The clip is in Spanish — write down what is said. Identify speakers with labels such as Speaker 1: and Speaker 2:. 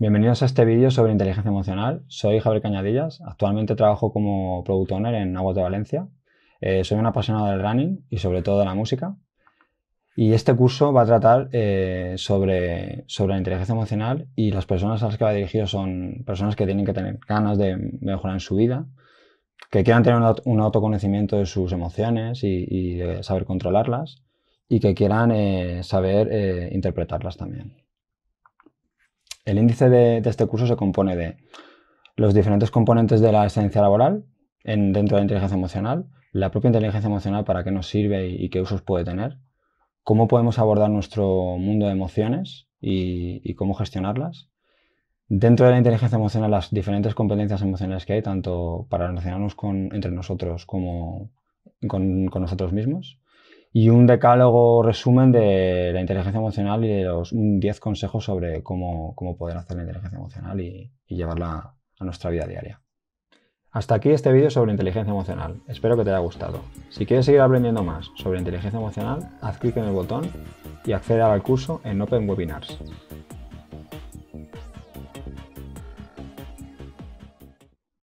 Speaker 1: Bienvenidos a este vídeo sobre inteligencia emocional. Soy Javier Cañadillas. Actualmente trabajo como Product Owner en Aguas de Valencia. Eh, soy un apasionado del running y sobre todo de la música. Y este curso va a tratar eh, sobre, la inteligencia emocional y las personas a las que va dirigido son personas que tienen que tener ganas de mejorar en su vida, que quieran tener un, autoconocimiento de sus emociones y, saber controlarlas y que quieran eh, saber interpretarlas también. El índice de, este curso se compone de los diferentes componentes de la esencia laboral dentro de la inteligencia emocional, la propia inteligencia emocional, para qué nos sirve y, qué usos puede tener, cómo podemos abordar nuestro mundo de emociones y, cómo gestionarlas, dentro de la inteligencia emocional las diferentes competencias emocionales que hay, tanto para relacionarnos entre nosotros como con nosotros mismos, y un decálogo resumen de la inteligencia emocional y de los 10 consejos sobre cómo, poder hacer la inteligencia emocional y, llevarla a nuestra vida diaria. Hasta aquí este vídeo sobre inteligencia emocional. Espero que te haya gustado. Si quieres seguir aprendiendo más sobre inteligencia emocional, haz clic en el botón y acceder al curso en Open Webinars.